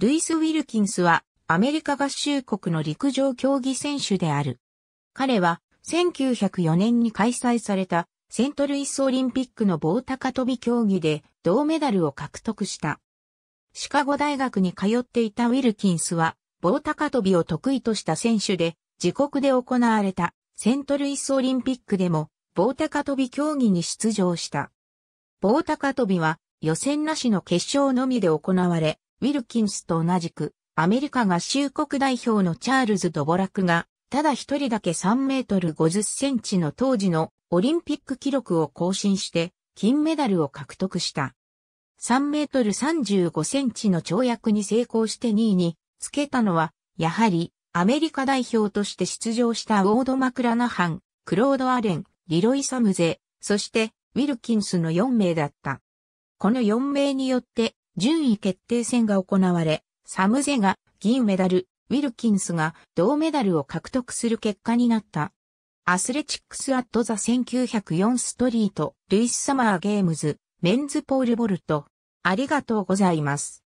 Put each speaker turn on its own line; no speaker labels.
ルイス・ウィルキンスはアメリカ合衆国の陸上競技選手である。彼は1904年に開催されたセントルイスオリンピックの棒高跳び競技で銅メダルを獲得した。シカゴ大学に通っていたウィルキンスは棒高跳びを得意とした選手で自国で行われたセントルイスオリンピックでも棒高跳び競技に出場した。棒高跳びは予選なしの決勝のみで行われ、ウィルキンスと同じく、アメリカ合衆国代表のチャールズ・ドボラクが、ただ一人だけ3メートル50センチの当時のオリンピック記録を更新して、金メダルを獲得した。3メートル35センチの跳躍に成功して2位につけたのは、やはりアメリカ代表として出場したウォード・マクラナハン、クロード・アレン、リロイ・サムゼ、そしてウィルキンスの4名だった。この4名によって順位決定戦が行われ、サムゼが銀メダル、ウィルキンスが銅メダルを獲得する結果になった。アスレチックス・アット・ザ・1904ストリート、ルイス・サマー・ゲームズ、メンズ・ポール・ボルト。ありがとうございます。